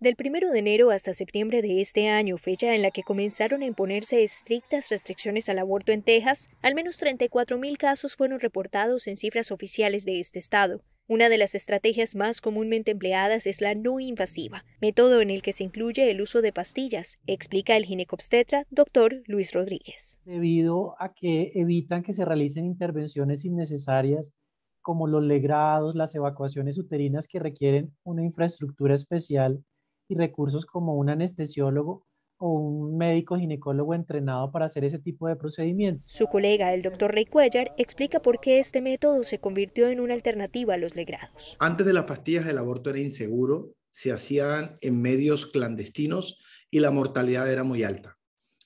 Del 1 de enero hasta septiembre de este año, fecha en la que comenzaron a imponerse estrictas restricciones al aborto en Texas, al menos 34.000 casos fueron reportados en cifras oficiales de este estado. Una de las estrategias más comúnmente empleadas es la no invasiva, método en el que se incluye el uso de pastillas, explica el ginecobstetra doctor Luis Rodríguez. Debido a que evitan que se realicen intervenciones innecesarias como los legrados, las evacuaciones uterinas que requieren una infraestructura especial y recursos como un anestesiólogo o un médico ginecólogo entrenado para hacer ese tipo de procedimientos. Su colega, el doctor Rey Cuellar, explica por qué este método se convirtió en una alternativa a los legrados. Antes de las pastillas, el aborto era inseguro, se hacían en medios clandestinos y la mortalidad era muy alta.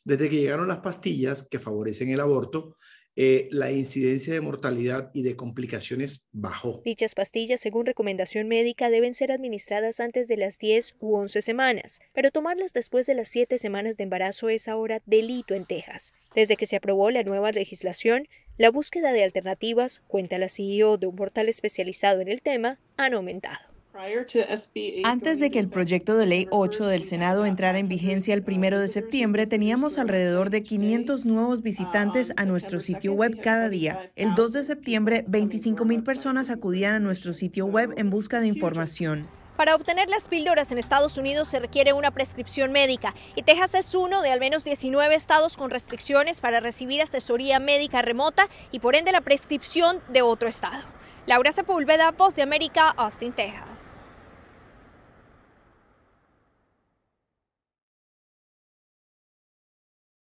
Desde que llegaron las pastillas que favorecen el aborto, eh, la incidencia de mortalidad y de complicaciones bajó. Dichas pastillas, según recomendación médica, deben ser administradas antes de las 10 u 11 semanas, pero tomarlas después de las 7 semanas de embarazo es ahora delito en Texas. Desde que se aprobó la nueva legislación, la búsqueda de alternativas, cuenta la CEO de un portal especializado en el tema, han aumentado. Antes de que el proyecto de ley 8 del Senado entrara en vigencia el 1 de septiembre, teníamos alrededor de 500 nuevos visitantes um, a nuestro sitio web cada día. El 2 de septiembre, 25 mil personas acudían a nuestro sitio web en busca de información. Para obtener las píldoras en Estados Unidos se requiere una prescripción médica y Texas es uno de al menos 19 estados con restricciones para recibir asesoría médica remota y por ende la prescripción de otro estado. Laura Sepúlveda, Voz de América, Austin, Texas.